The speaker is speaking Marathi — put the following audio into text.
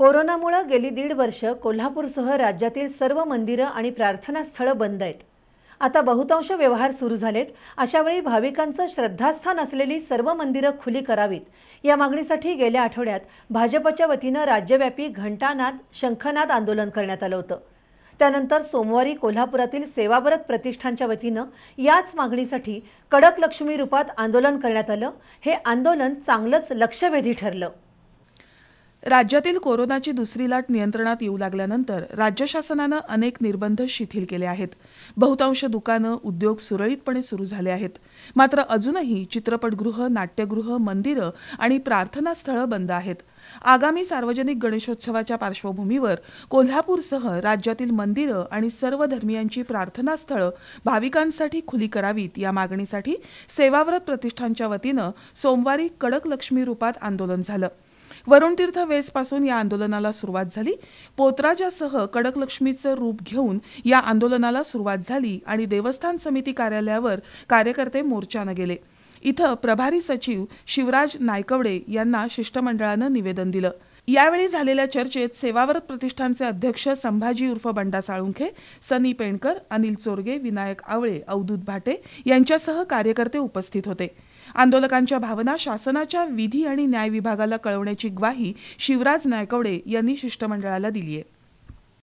कोरोनामुळं गेली दीड वर्ष कोल्हापूरसह राज्यातील सर्व मंदिरं आणि प्रार्थनास्थळं बंद आहेत आता बहुतांश व्यवहार सुरू झालेत अशावेळी भाविकांचं श्रद्धास्थान असलेली सर्व मंदिरं खुली करावीत या मागणीसाठी गेल्या आठवड्यात भाजपच्या वतीनं राज्यव्यापी घंटानाद शंखनाद आंदोलन करण्यात आलं होतं त्यानंतर सोमवारी कोल्हापुरातील सेवाव्रत प्रतिष्ठानच्या वतीनं याच मागणीसाठी कडक लक्ष्मी रूपात आंदोलन करण्यात आलं हे आंदोलन चांगलंच लक्षवेधी ठरलं राज्यातील कोरोनाची दुसरी लाट नियंत्रणात येऊ लागल्यानंतर राज्य शासनानं अनेक निर्बंध शिथिल केले आहेत बहुतांश दुकानं उद्योग सुरळीतपणे सुरू झाले आहेत मात्र अजूनही चित्रपटगृह नाट्यगृह मंदिरं आणि प्रार्थनास्थळं बंद आहेत आगामी सार्वजनिक गणेशोत्सवाच्या पार्श्वभूमीवर कोल्हापूरसह राज्यातील मंदिरं आणि सर्व धर्मियांची प्रार्थनास्थळं भाविकांसाठी खुली करावीत या मागणीसाठी सेवाव्रत प्रतिष्ठानच्या वतीनं सोमवारी कडक लक्ष्मी रूपात आंदोलन झालं वरुण तीर्थ वेसपासून या आंदोलनाला सुरुवात झाली पोतराजासह कडकलक्ष्मीचं रूप घेऊन या आंदोलनाला सुरुवात झाली आणि देवस्थान समिती कार्यालयावर कार्यकर्ते मोर्चानं गेले इथं प्रभारी सचिव शिवराज नायकवडे यांना शिष्टमंडळानं निवेदन दिलं यावेळी झालेल्या चर्चेत सेवाव्रत प्रतिष्ठानचे अध्यक्ष संभाजी उर्फ बंडा साळुंखे सनी पेणकर अनिल चोरगे विनायक आवळे अवधूत भाटे यांच्यासह कार्यकर्ते उपस्थित होते आंदोलकांच्या भावना शासनाच्या विधी आणि न्याय विभागाला कळवण्याची ग्वाही शिवराज नायकवडे यांनी शिष्टमंडळाला दिली आहे